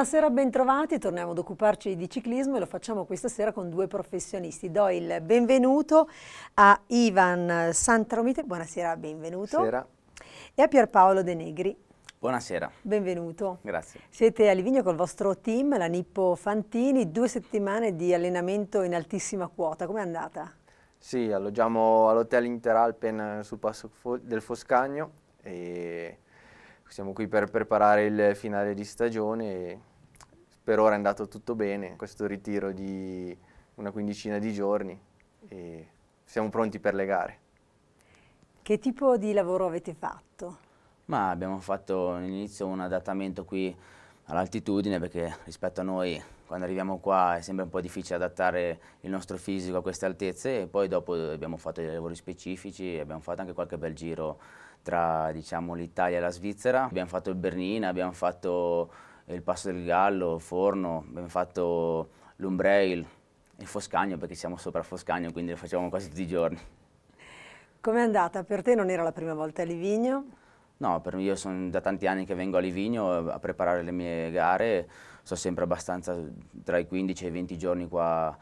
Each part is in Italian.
Buonasera, bentrovati. Torniamo ad occuparci di ciclismo e lo facciamo questa sera con due professionisti. Do il benvenuto a Ivan Santromite, buonasera, benvenuto. Buonasera. E a Pierpaolo De Negri. Buonasera. Benvenuto. Grazie. Siete a Livigno col vostro team, la Nippo Fantini, due settimane di allenamento in altissima quota. Com'è andata? Sì, alloggiamo all'hotel Interalpen eh, sul passo del Foscagno e siamo qui per preparare il finale di stagione e per ora è andato tutto bene, questo ritiro di una quindicina di giorni e siamo pronti per le gare. Che tipo di lavoro avete fatto? Ma abbiamo fatto all'inizio un adattamento qui all'altitudine perché rispetto a noi quando arriviamo qua è sempre un po' difficile adattare il nostro fisico a queste altezze e poi dopo abbiamo fatto dei lavori specifici e abbiamo fatto anche qualche bel giro tra diciamo, l'Italia e la Svizzera. Abbiamo fatto il Bernina, abbiamo fatto il Passo del Gallo, Forno, abbiamo fatto l'Umbreil e Foscagno perché siamo sopra Foscagno quindi lo facciamo quasi tutti i giorni. Com'è andata? Per te non era la prima volta a Livigno? No, per me io sono da tanti anni che vengo a Livigno a preparare le mie gare, sto sempre abbastanza tra i 15 e i 20 giorni qua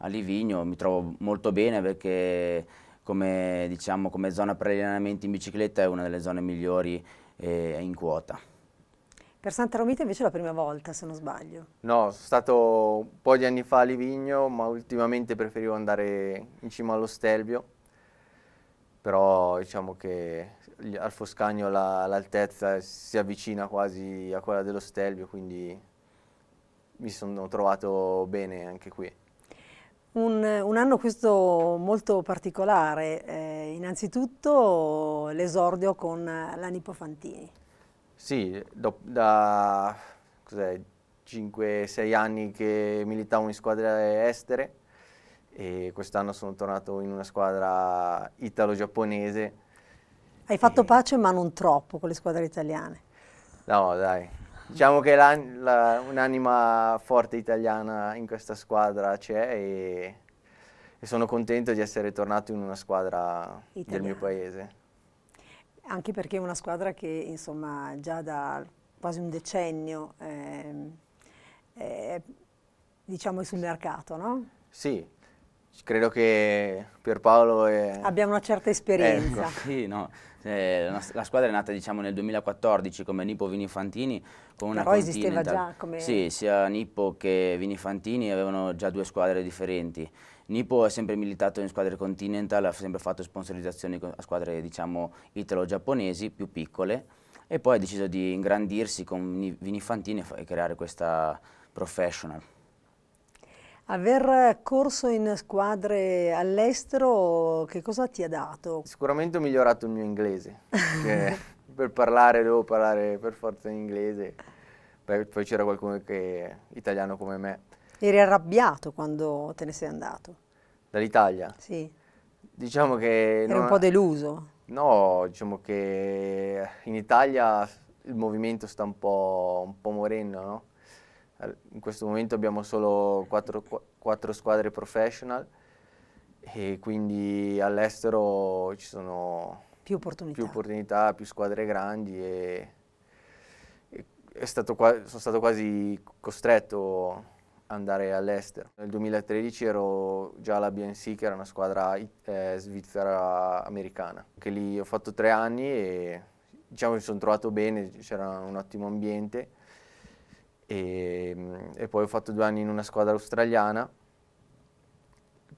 a Livigno, mi trovo molto bene perché come, diciamo, come zona preallenamento in bicicletta è una delle zone migliori eh, in quota. Per Santa Romita invece è la prima volta, se non sbaglio. No, sono stato un po' di anni fa a Livigno, ma ultimamente preferivo andare in cima allo Stelvio. Però diciamo che al Foscagno l'altezza la, si avvicina quasi a quella dello Stelvio, quindi mi sono trovato bene anche qui. Un, un, anno questo molto particolare, eh, innanzitutto l'esordio con la Nippo Fantini. Sì, do, da 5-6 anni che militavo in squadre estere e quest'anno sono tornato in una squadra italo-giapponese. Hai fatto e... pace ma non troppo con le squadre italiane. No dai, diciamo che un'anima forte italiana in questa squadra c'è e, e, sono contento di essere tornato in una squadra italiana. del mio paese. Anche perché è una squadra che insomma già da quasi un decennio è, ehm, è, diciamo è sul mercato, no? Sì, credo che Pierpaolo è... Abbia una certa esperienza. Ecco. Sì, no. Eh, la squadra è nata diciamo, nel 2014 come Nippo Vini Fantini. con una Però esisteva già come... Sì, sia Nippo che Vini Fantini avevano già due squadre differenti. Nippo ha sempre militato in squadre Continental, ha sempre fatto sponsorizzazioni a squadre diciamo, italo-giapponesi più piccole e poi ha deciso di ingrandirsi con Vini Fantini e creare questa professional. Aver corso in squadre all'estero, che cosa ti ha dato? Sicuramente ho migliorato il mio inglese, per parlare devo parlare per forza in inglese, poi c'era qualcuno che è italiano come me. Eri arrabbiato quando te ne sei andato? Dall'Italia? Sì. Diciamo che... Eri non... un po' deluso? No, diciamo che in Italia il movimento sta un po', un po morendo, no? in questo momento abbiamo solo quattro, quattro squadre professional e quindi all'estero ci sono più opportunità. più opportunità, più, squadre grandi e, e stato sono stato quasi costretto ad andare all'estero. Nel 2013 ero già alla BNC che era una squadra eh, svizzera americana, che lì ho fatto tre anni e diciamo mi sono trovato bene, c'era un ottimo ambiente e, ehm, e poi ho fatto due anni in una squadra australiana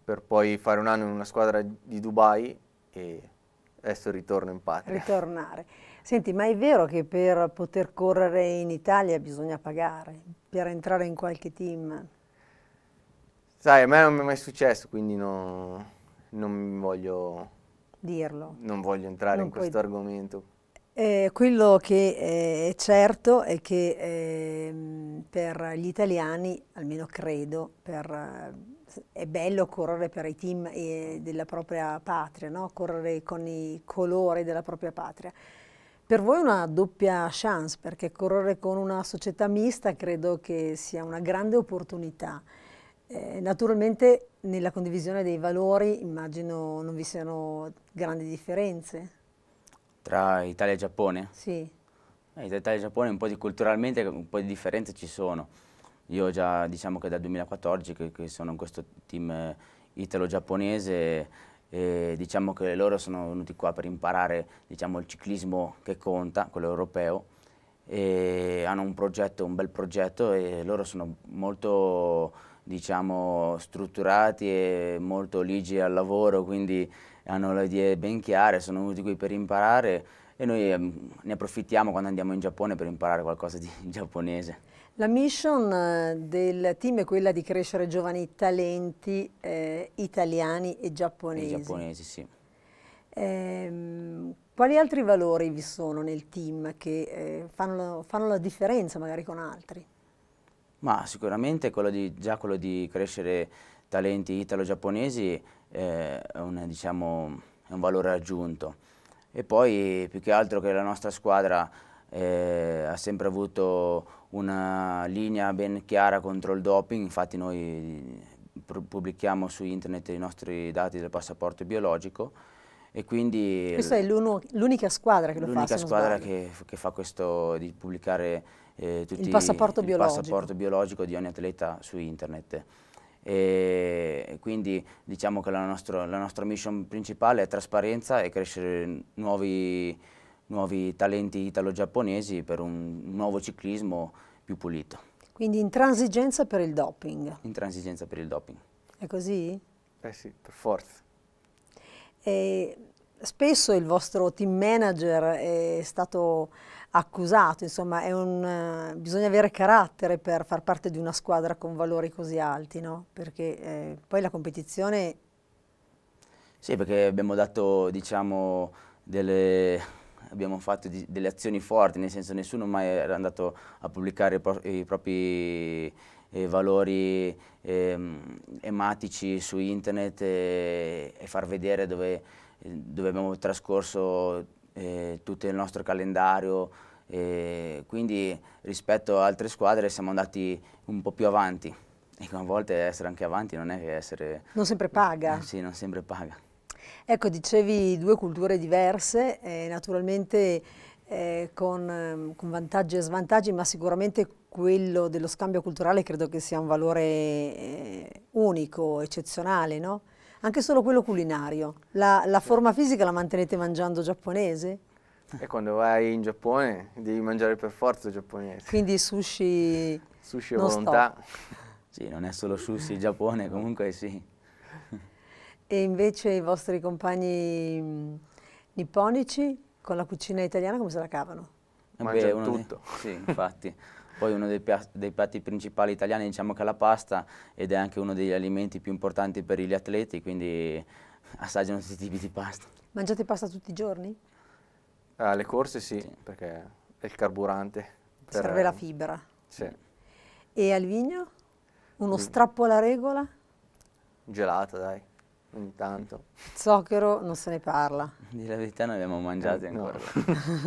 per poi fare un anno in una squadra di Dubai e adesso ritorno in patria. Ritornare. Senti, ma è vero che per poter correre in Italia bisogna pagare per entrare in qualche team? Sai, a me non mi è mai successo, quindi no, non voglio... Dirlo. Non voglio entrare non in questo argomento. Eh, quello che eh, è certo è che eh, per gli italiani, almeno credo, per, eh, è bello correre per i team eh, della propria patria, no? correre con i colori della propria patria. Per voi è una doppia chance perché correre con una società mista credo che sia una grande opportunità. naturalmente nella condivisione dei valori immagino non vi siano grandi differenze. Tra Italia e Giappone? Sì. Eh, tra Italia e Giappone un po' di culturalmente un po' di differenze ci sono. Io già diciamo che dal 2014 che, che sono in questo team eh, italo-giapponese e diciamo che loro sono venuti qua per imparare diciamo, il ciclismo che conta, quello europeo, e hanno un progetto, un bel progetto e loro sono molto diciamo, strutturati e molto ligi al lavoro, quindi hanno le idee ben chiare, sono venuti qui per imparare e noi ehm, ne approfittiamo quando andiamo in Giappone per imparare qualcosa di giapponese. La mission eh, del team è quella di crescere giovani talenti eh, italiani e giapponesi. E giapponesi, sì. Ehm, quali altri valori vi sono nel team che eh, fanno, fanno, la differenza magari con altri? Ma sicuramente quello di, già quello di crescere talenti italo-giapponesi eh, è, un, diciamo, è, un, valore aggiunto. E poi più che altro che la nostra squadra eh, ha sempre avuto una linea ben chiara contro il doping, infatti noi pubblichiamo su internet i nostri dati del passaporto biologico e quindi... Questa è l'unica squadra che lo fa, L'unica squadra che, che, fa questo di pubblicare eh, tutti il passaporto, il passaporto biologico di ogni atleta su internet e quindi diciamo che la, nostro, la nostra mission principale è trasparenza e crescere nuovi, nuovi talenti italo-giapponesi per un nuovo ciclismo più pulito. Quindi intransigenza per il doping. Intransigenza per il doping. È così? Eh sì, per forza. E spesso il vostro team manager è stato accusato, insomma un, eh, bisogna avere carattere per far parte di una squadra con valori così alti, no? perché eh, poi la competizione... Sì, perché abbiamo dato, diciamo, delle, abbiamo fatto delle azioni forti, nel senso nessuno mai era andato a pubblicare i, pro, i propri eh, valori ehm, ematici su internet e, e far vedere dove, dove abbiamo trascorso eh, tutto il nostro calendario, eh, quindi rispetto ad altre squadre siamo andati un po' più avanti e a volte essere anche avanti non è che essere... Non sempre paga. Eh, sì, non sempre paga. Ecco, dicevi due culture diverse, eh, naturalmente eh, con, ehm, con, vantaggi e svantaggi, ma sicuramente quello dello scambio culturale credo che sia un valore eh, unico, eccezionale, no? anche solo quello culinario, la, la forma fisica la mantenete mangiando giapponese? E quando vai in Giappone devi mangiare per forza giapponese. Quindi sushi... Sushi e volontà. Stop. Sì, non è solo sushi in Giappone, comunque sì. E invece i vostri compagni mm, nipponici con la cucina italiana come se la cavano? Mangiano tutto. Dei, sì, infatti. Poi uno dei, dei piatti principali italiani diciamo che è la pasta ed è anche uno degli alimenti più importanti per gli atleti, quindi assaggiano tutti i tipi di pasta. Mangiate pasta tutti i giorni? Alle corse sì, sì. perché è il carburante. Per... Serve la fibra. Sì. E al vigno? Uno strappo alla regola? Gelata, dai ogni tanto. Zoccero non se ne parla. Di la verità ne abbiamo mangiato eh, ancora.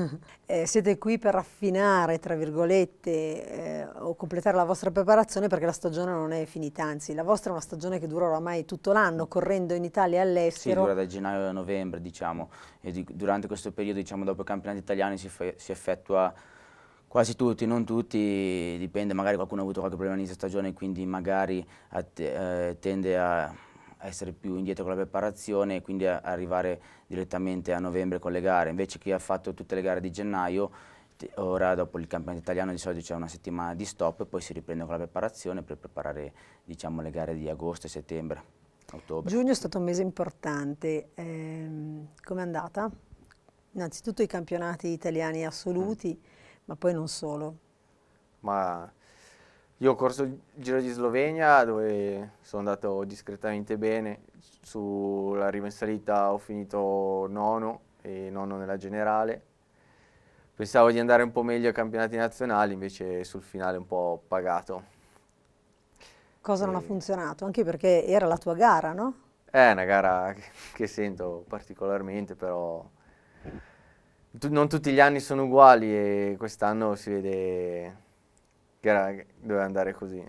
No. eh, siete qui per raffinare, tra virgolette, eh, o completare la vostra preparazione perché la stagione non è finita, anzi la vostra è una stagione che dura oramai tutto l'anno, correndo in Italia e all'estero. Sì, dura da gennaio a novembre, diciamo, e di, durante questo periodo, diciamo, dopo i campionati italiani si, si effettua quasi tutti, non tutti, dipende, magari qualcuno ha avuto qualche problema all'inizio stagione quindi magari eh, tende a essere più indietro con la preparazione e quindi arrivare direttamente a novembre con le gare. Invece chi ha fatto tutte le gare di gennaio, ora dopo il campionato italiano di solito c'è una settimana di stop e poi si riprende con la preparazione per preparare diciamo, le gare di agosto e settembre, ottobre. Giugno è stato un mese importante, ehm, come è andata? Innanzitutto i campionati italiani assoluti, mm. ma poi non solo. Ma io ho corso il Giro di Slovenia dove sono andato discretamente bene, sull'arrivo in salita ho finito nono e nono nella generale. Pensavo di andare un po' meglio ai campionati nazionali, invece sul finale un po' pagato. Cosa e... non ha eh. funzionato? Anche perché era la tua gara, no? È eh, una gara che sento particolarmente, però non tutti gli anni sono uguali e quest'anno si vede che, era, doveva andare così.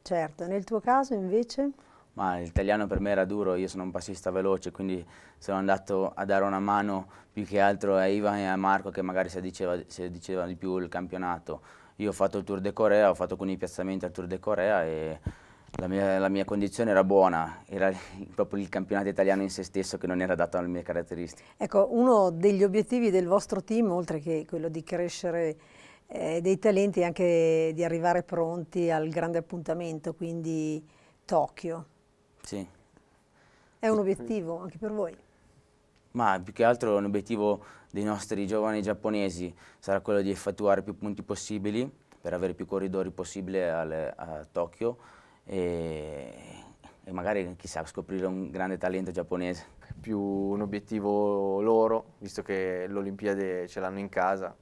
Certo, nel tuo caso invece? Ma l'italiano per me era duro, io sono un passista veloce, quindi sono andato a dare una mano più che altro a Ivan e a Marco che magari si diceva, diceva di più il campionato. Io ho fatto il Tour de Corea, ho fatto alcuni piazzamenti al Tour de Corea e la mia, la mia condizione era buona, era proprio il campionato italiano in se stesso che non era adatto alle mie caratteristiche. Ecco, uno degli obiettivi del vostro team, oltre che quello di crescere eh, dei talenti anche di arrivare pronti al grande appuntamento, quindi Tokyo. Sì. È un obiettivo anche per voi? Ma più che altro è un obiettivo dei nostri giovani giapponesi, sarà quello di effettuare più punti possibili per avere più corridori possibile al, a Tokyo e, e magari chissà scoprire un grande talento giapponese. Più un obiettivo loro, visto che l'Olimpiade ce l'hanno in casa,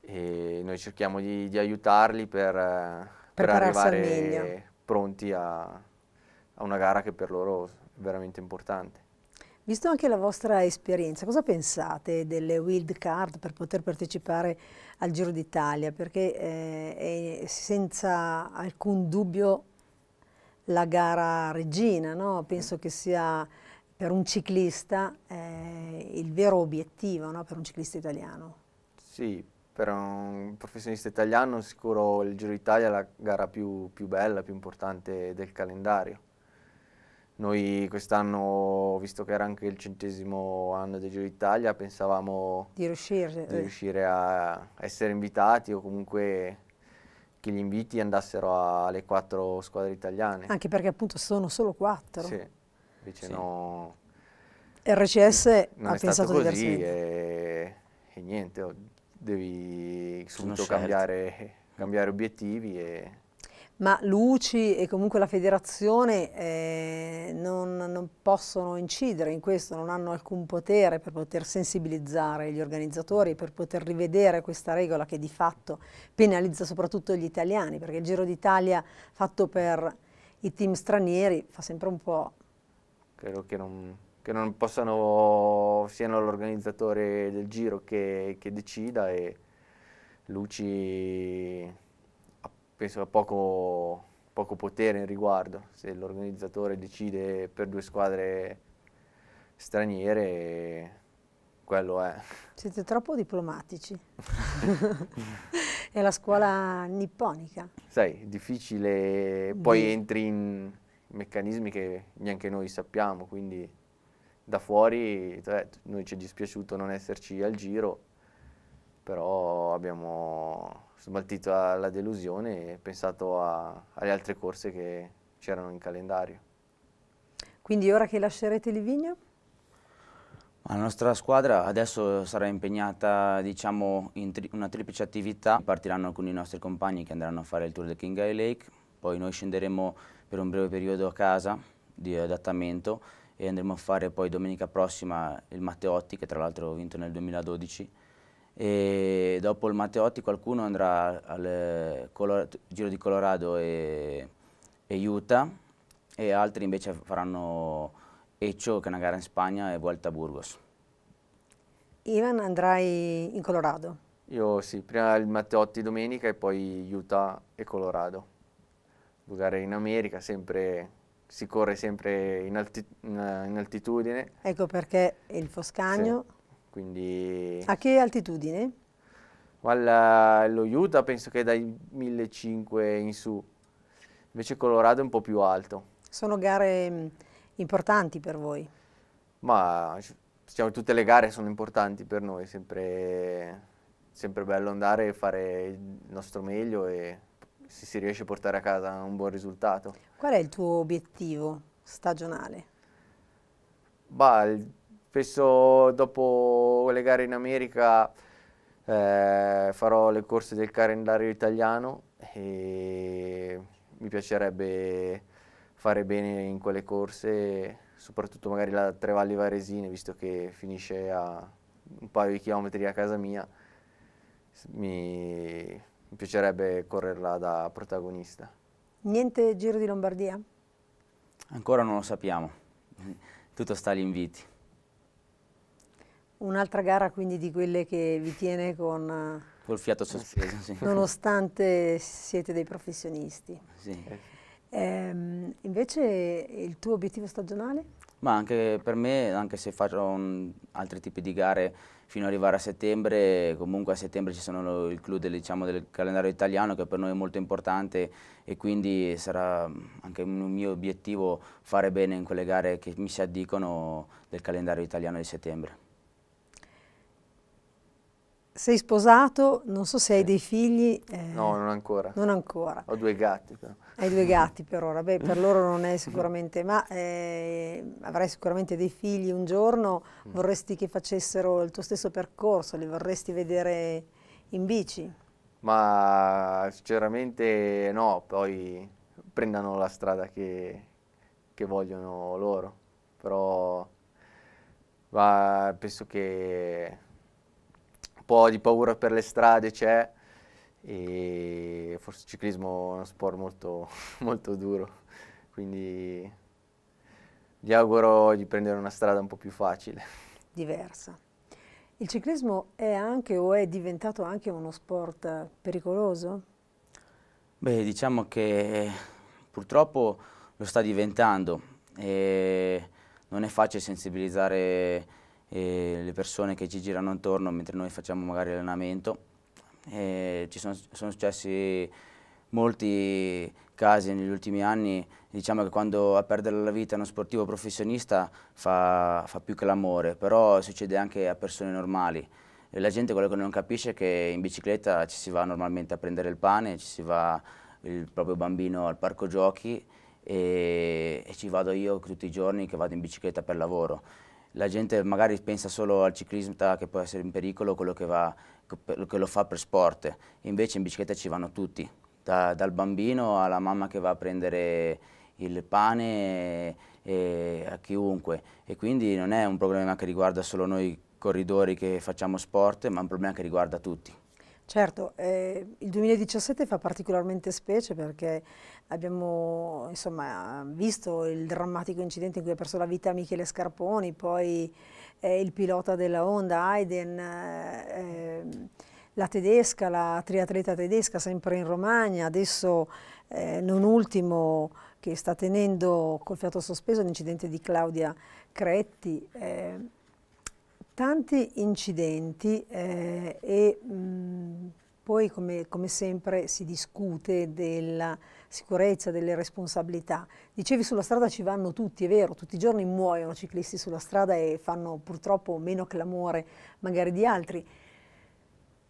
e noi cerchiamo di, di aiutarli per, eh, per arrivare pronti a, a una gara che per loro è veramente importante. Visto anche la vostra esperienza, cosa pensate delle wild card per poter partecipare al Giro d'Italia? Perché eh, è senza alcun dubbio la gara regina, no? penso che sia per un ciclista eh, il vero obiettivo no? per un ciclista italiano. Sì, per un professionista italiano sicuro il Giro d'Italia è la gara più, più bella, più importante del calendario. Noi quest'anno, visto che era anche il centesimo anno del Giro d'Italia, pensavamo di riuscire, di eh. riuscire, a essere invitati o comunque che gli inviti andassero alle quattro squadre italiane. Anche perché appunto sono solo quattro. Sì, invece sì. no. RCS ha pensato così diversamente. E, e niente, devi subito certo. cambiare, cambiare, obiettivi. E... Ma l'UCI e comunque la federazione eh, non, non, possono incidere in questo, non hanno alcun potere per poter sensibilizzare gli organizzatori, per poter rivedere questa regola che di fatto penalizza soprattutto gli italiani, perché il Giro d'Italia fatto per i team stranieri fa sempre un po'... Credo che non, che non possano, siano l'organizzatore del giro che, che decida e Luci penso ha poco, poco potere in riguardo, se l'organizzatore decide per due squadre straniere quello è. Siete troppo diplomatici. è la scuola nipponica. Sai, difficile, poi entri in meccanismi che neanche noi sappiamo, quindi da fuori cioè, noi ci è dispiaciuto non esserci al giro, però abbiamo smaltito la delusione e pensato a, alle altre corse che c'erano in calendario. Quindi ora che lascerete Livigno? La nostra squadra adesso sarà impegnata diciamo, in tri una triplice attività, partiranno alcuni nostri compagni che andranno a fare il tour del King Eye Lake, poi noi scenderemo per un breve periodo a casa di adattamento e andremo a fare poi domenica prossima il Matteotti che tra l'altro ho vinto nel 2012 e dopo il Matteotti qualcuno andrà al eh, Color Giro di Colorado e, e Utah e altri invece faranno Echo che è una gara in Spagna e Vuelta a Burgos. Ivan andrai in Colorado? Io sì, prima il Matteotti domenica e poi Utah e Colorado. Due gare in America, sempre si corre sempre in, alti, in altitudine. Ecco perché il Foscagno. Sì. Quindi... A che altitudine? Alla, lo Utah penso che dai 1500 in su, invece Colorado è un po' più alto. Sono gare mm, importanti per voi? Ma diciamo, tutte le gare sono importanti per noi, sempre, sempre bello andare e fare il nostro meglio e se si riesce a portare a casa un buon risultato. Qual è il tuo obiettivo stagionale? Bah, penso dopo le gare in America eh, farò le corse del calendario italiano e mi piacerebbe fare bene in quelle corse, soprattutto magari la Tre Valli Varesine, visto che finisce a un paio di chilometri da casa mia, mi, mi piacerebbe correrla da protagonista. Niente Giro di Lombardia? Ancora non lo sappiamo, tutto sta agli inviti. Un'altra gara quindi di quelle che vi tiene con... Eh, Col fiato sospeso, sì. Nonostante siete dei professionisti. Sì. Ehm, invece il tuo obiettivo stagionale? Ma anche per me, anche se faccio un, altri tipi di gare, fino ad arrivare a settembre, comunque a settembre ci sono il club del, diciamo, del calendario italiano che per noi è molto importante e quindi sarà anche un mio obiettivo fare bene in quelle gare che mi si addicono del calendario italiano di settembre sei sposato, non so se hai dei figli. Eh, no, non ancora. Non ancora. Ho due gatti. Però. Hai due gatti per ora, beh, per loro non è sicuramente, ma eh, avrai sicuramente dei figli un giorno, mm. vorresti che facessero il tuo stesso percorso, li vorresti vedere in bici? Ma sinceramente no, poi prendano la strada che, che vogliono loro, però penso che po' di paura per le strade c'è e forse il ciclismo è uno sport molto, molto duro, quindi gli auguro di prendere una strada un po' più facile. Diversa. Il ciclismo è anche o è diventato anche uno sport pericoloso? Beh, diciamo che purtroppo lo sta diventando e non è facile sensibilizzare e le persone che ci girano intorno mentre noi facciamo magari allenamento. E ci sono, sono successi molti casi negli ultimi anni, diciamo che quando a perdere la vita uno sportivo professionista fa, fa più clamore, però succede anche a persone normali. E la gente quello che non capisce è che in bicicletta ci si va normalmente a prendere il pane, ci si va il proprio bambino al parco giochi e, e ci vado io tutti i giorni che vado in bicicletta per lavoro la gente magari pensa solo al ciclismo che può essere in pericolo, quello che, va, che lo fa per sport, invece in bicicletta ci vanno tutti, da, dal bambino alla mamma che va a prendere il pane e, a chiunque e quindi non è un problema che riguarda solo noi corridori che facciamo sport ma è un problema che riguarda tutti. Certo, eh, il 2017 fa particolarmente specie perché abbiamo insomma, visto il drammatico incidente in cui ha perso la vita Michele Scarponi, poi eh, il pilota della Honda, Aiden, eh, la tedesca, la triatleta tedesca sempre in Romagna, adesso eh, non ultimo che sta tenendo col fiato sospeso l'incidente di Claudia Cretti eh, tanti incidenti eh, e mh, poi come, come, sempre si discute della sicurezza, delle responsabilità. Dicevi sulla strada ci vanno tutti, è vero, tutti i giorni muoiono ciclisti sulla strada e fanno purtroppo meno clamore magari di altri.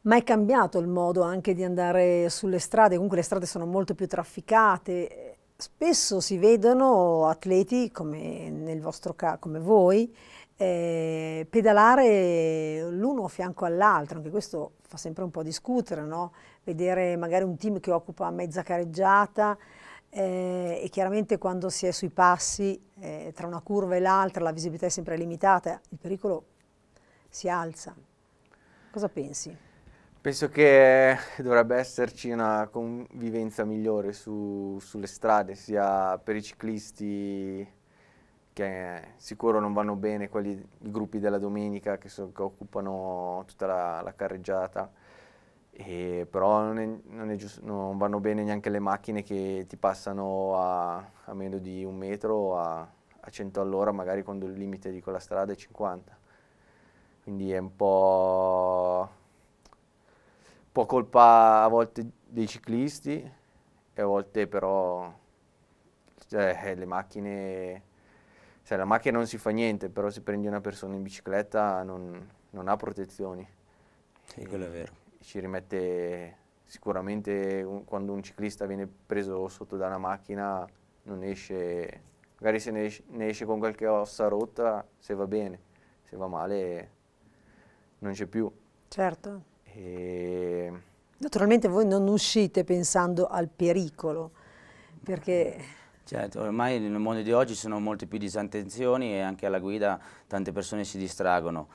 Ma è cambiato il modo anche di andare sulle strade, comunque le strade sono molto più trafficate. Spesso si vedono atleti, come, vostro, come voi, eh, pedalare l'uno a fianco all'altro, anche questo fa sempre un po' discutere, no? vedere magari un team che occupa mezza careggiata eh, e chiaramente quando si è sui passi eh, tra una curva e l'altra la visibilità è sempre limitata, il pericolo si alza. Cosa pensi? Penso che dovrebbe esserci una convivenza migliore su, sulle strade, sia per i ciclisti che sicuro non vanno bene quelli, i gruppi della domenica che, so, che occupano tutta la, la carreggiata, e però non, è, non, è giusto, non, vanno bene neanche le macchine che ti passano a, a meno di un metro a, a 100 all'ora, magari quando il limite di quella strada è 50. Quindi è un po', po colpa a volte dei ciclisti e a volte però cioè, eh, le macchine cioè la macchina non si fa niente, però se prendi una persona in bicicletta non, non ha protezioni. Sì, quello è vero. Ci rimette sicuramente un, quando un ciclista viene preso sotto da una macchina non esce, magari se ne esce, ne esce con qualche ossa rotta, se va bene, se va male non c'è più. Certo. E... Naturalmente voi non uscite pensando al pericolo, perché Certo, ormai nel mondo di oggi sono molte più disattenzioni e anche alla guida tante persone si distraggono.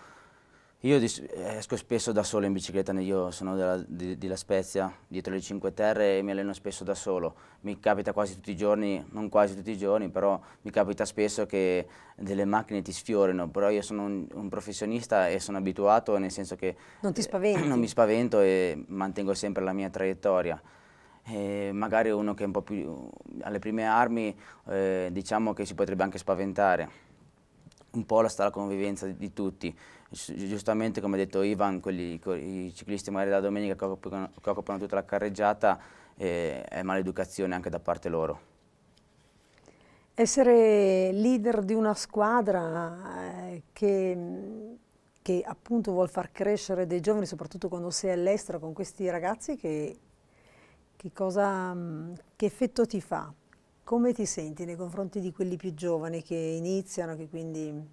Io eh, esco spesso da solo in bicicletta, io sono della, di, di, La Spezia, dietro le Cinque Terre e mi alleno spesso da solo. Mi capita quasi tutti i giorni, non quasi tutti i giorni, però mi capita spesso che delle macchine ti sfiorino, però io sono un, un professionista e sono abituato nel senso che... Non ti eh, spaventi? non mi spavento e mantengo sempre la mia traiettoria eh, magari uno che è un po' più alle prime armi eh, diciamo che si potrebbe anche spaventare. Un po' la sta la convivenza di, di tutti. Giustamente, come ha detto Ivan, quelli, i ciclisti magari la domenica che occupano, che occupano tutta la carreggiata eh, è maleducazione anche da parte loro. Essere leader di una squadra eh, che, che appunto vuol far crescere dei giovani, soprattutto quando sei all'estero con questi ragazzi che che, cosa, mm, che effetto ti fa? Come ti senti nei confronti di quelli più giovani che iniziano, che quindi...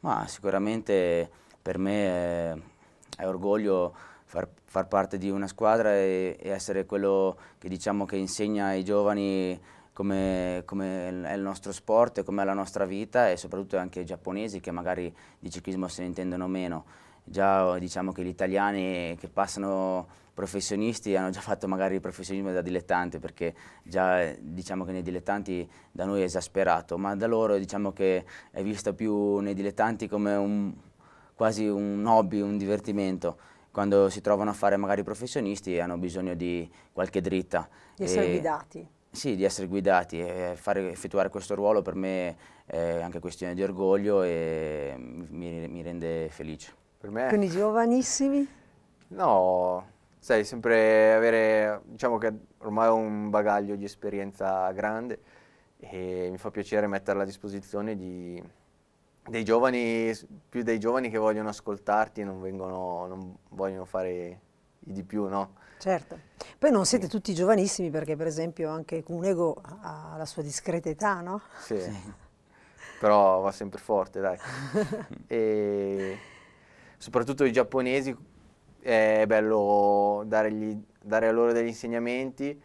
Ma sicuramente per me è, è orgoglio far, far, parte di una squadra e, e essere quello che, diciamo, che insegna ai giovani come, come, è il nostro sport, e come è la nostra vita e soprattutto anche ai giapponesi che magari di ciclismo se ne intendono meno già diciamo che gli italiani che passano professionisti hanno già fatto magari il professionismo da dilettante perché già diciamo che nei dilettanti da noi è esasperato, ma da loro diciamo che è visto più nei dilettanti come un, quasi un hobby, un divertimento. Quando si trovano a fare magari professionisti hanno bisogno di qualche dritta. Di essere e, guidati. Sì, di essere guidati e fare, effettuare questo ruolo per me è anche questione di orgoglio e mi, mi rende felice per me... Con giovanissimi? No, sai, sempre avere, diciamo che ormai ho un bagaglio di esperienza grande e mi fa piacere metterla a disposizione di, dei giovani, più dei giovani che vogliono ascoltarti, non, vengono, non vogliono fare di più, no? Certo. Poi non siete tutti giovanissimi perché per esempio anche Cunego ha la sua discreta età, no? Sì, sì. però va sempre forte, dai. e soprattutto i giapponesi è bello dargli, dare loro degli insegnamenti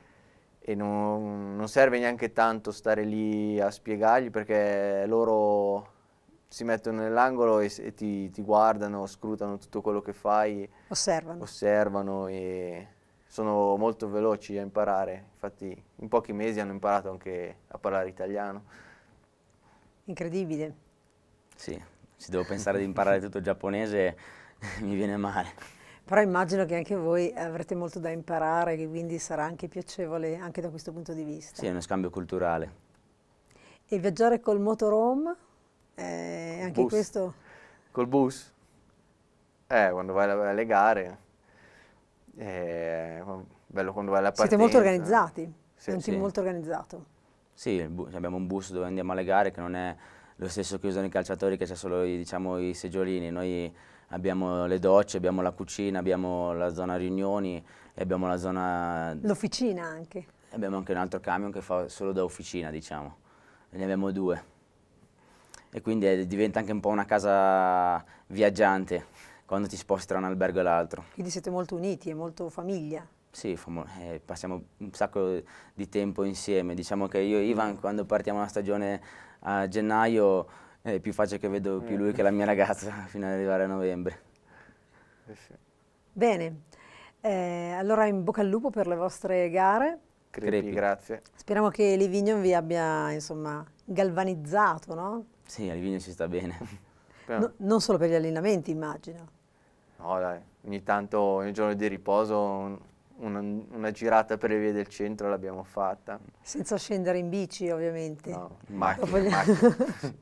e non, non serve neanche tanto stare lì a spiegargli perché loro si mettono nell'angolo e, e ti, ti, guardano, scrutano tutto quello che fai. Osservano. Osservano e sono molto veloci a imparare. Infatti in pochi mesi hanno imparato anche a parlare italiano. Incredibile. Sì se devo pensare di imparare tutto il giapponese mi viene male. Però immagino che anche voi avrete molto da imparare, quindi sarà anche piacevole anche da questo punto di vista. Sì, è uno scambio culturale. E viaggiare col motorhome? Eh, anche bus. questo? Col bus? Eh, quando vai alle gare. è eh, bello quando vai alla partita. Siete molto organizzati, sì, è un sì. team molto organizzato. Sì, abbiamo un bus dove andiamo alle gare che non è lo stesso che usano i calciatori che c'è solo i, diciamo, i seggiolini, noi abbiamo le docce, abbiamo la cucina, abbiamo la zona riunioni e abbiamo la zona... L'officina anche. Abbiamo anche un altro camion che fa solo da officina, diciamo, ne abbiamo due. E quindi è, eh, diventa anche un po' una casa viaggiante quando ti sposti tra un albergo e l'altro. Quindi siete molto uniti, è molto famiglia. Sì, eh, passiamo un sacco di tempo insieme. Diciamo che io e Ivan, quando partiamo la stagione a gennaio è più facile che vedo più lui eh. che la mia ragazza fino ad arrivare a novembre. Eh bene, eh, allora in bocca al lupo per le vostre gare. Crepi, grazie. Speriamo che Livignon vi abbia insomma galvanizzato, no? Sì, a Livigno si sta bene. No, non solo per gli allenamenti immagino. No dai, ogni tanto, ogni giorno di riposo una, una, girata per le vie del centro l'abbiamo fatta. Senza scendere in bici ovviamente. No, macchina, macchina.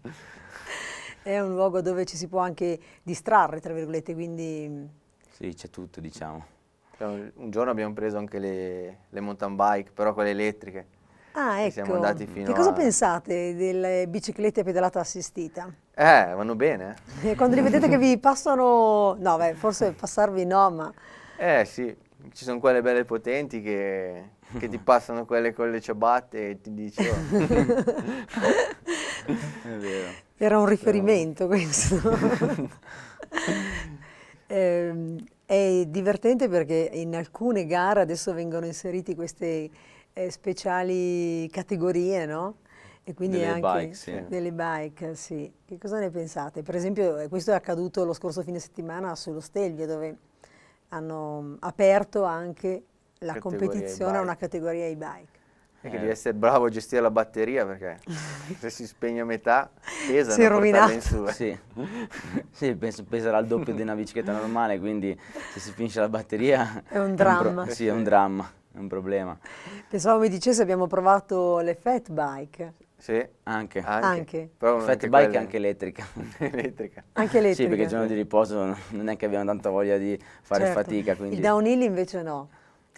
È un luogo dove ci si può anche distrarre, tra virgolette, quindi... Mm, sì, c'è tutto, diciamo. Cioè, un giorno abbiamo preso anche le, le mountain bike, però quelle elettriche. Ah, ecco. Siamo andati fino che cosa a... pensate delle biciclette a pedalata assistita? Eh, vanno bene. Eh. Eh, quando li vedete che vi passano... No, beh, forse passarvi no, ma... Eh sì, ci sono quelle belle potenti che, che ti passano quelle con le ciabatte e ti dici... Oh. Era un riferimento questo. eh, è divertente perché in alcune gare adesso vengono inseriti queste eh, speciali categorie, no? E quindi delle anche bike, sì. delle bike, sì. Che cosa ne pensate? Per esempio eh, questo è accaduto lo scorso fine settimana sullo Stelvio dove hanno mm, aperto anche la categoria competizione a una categoria e-bike. E eh. devi essere bravo a gestire la batteria perché se si spegne a metà pesa. Si è rovinato. Su, eh. Sì, sì penso, peserà il doppio di una bicicletta normale, quindi se si finisce la batteria... È un dramma. È un sì, è un dramma, è un problema. Pensavo mi dicesse abbiamo provato le fat bike. Sì, anche. Anche. anche. Però bike quelle... anche elettrica. elettrica. Anche elettrica. Sì, perché il giorno di riposo non è che abbiamo tanta voglia di fare certo. fatica. Quindi... Il downhill invece no.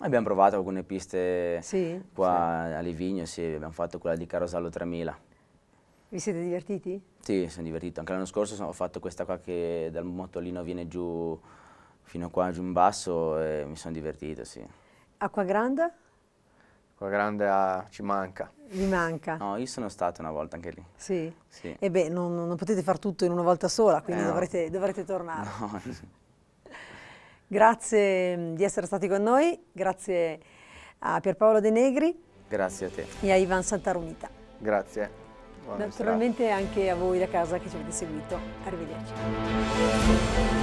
Abbiamo provato alcune piste sì, qua sì. a Livigno, sì, abbiamo fatto quella di Carosallo 3000. Vi siete divertiti? Sì, sono divertito. Anche l'anno scorso ho fatto questa qua che dal motolino viene giù fino a qua, giù in basso e mi sono divertito, sì. Acqua Granda? Acqua Grande a... Ah, ci manca. Vi manca? No, io sono stato una volta anche lì. Sì? sì. E beh, non, non, potete far tutto in una volta sola, quindi eh, dovrete, no. dovrete, tornare. No. grazie mm, di essere stati con noi, grazie a Pierpaolo De Negri. Grazie a te. E a Ivan Santarunita. Grazie. Buona Naturalmente strada. anche a voi da casa che ci avete seguito. Arrivederci.